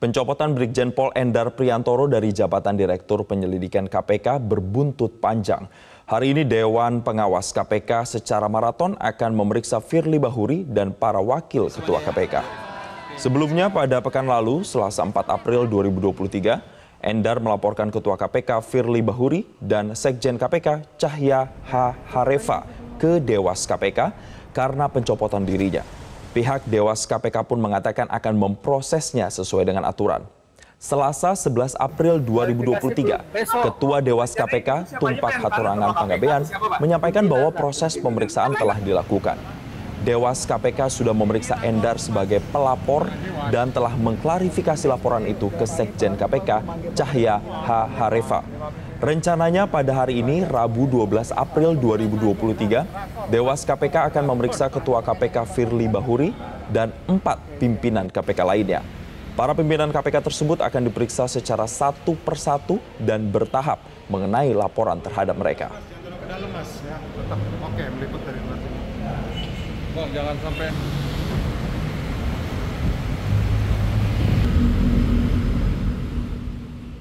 Pencopotan Brigjen Pol Endar Priantoro dari jabatan Direktur Penyelidikan KPK berbuntut panjang. Hari ini Dewan Pengawas KPK secara maraton akan memeriksa Firly Bahuri dan para wakil ketua KPK. Sebelumnya pada pekan lalu, Selasa 4 April 2023, Endar melaporkan Ketua KPK Firly Bahuri dan Sekjen KPK Cahya H. Harefa ke Dewas KPK karena pencopotan dirinya. Pihak Dewas KPK pun mengatakan akan memprosesnya sesuai dengan aturan. Selasa 11 April 2023, Ketua Dewas KPK Tumpak Hatorangan Panggabean menyampaikan bahwa proses pemeriksaan telah dilakukan. Dewas KPK sudah memeriksa Endar sebagai pelapor dan telah mengklarifikasi laporan itu ke Sekjen KPK Cahya H. Harefa. Rencananya pada hari ini, Rabu 12 April 2023, Dewas KPK akan memeriksa Ketua KPK Firly Bahuri dan empat pimpinan KPK lainnya. Para pimpinan KPK tersebut akan diperiksa secara satu persatu dan bertahap mengenai laporan terhadap mereka. Ya. oke, meliput dari jangan sampai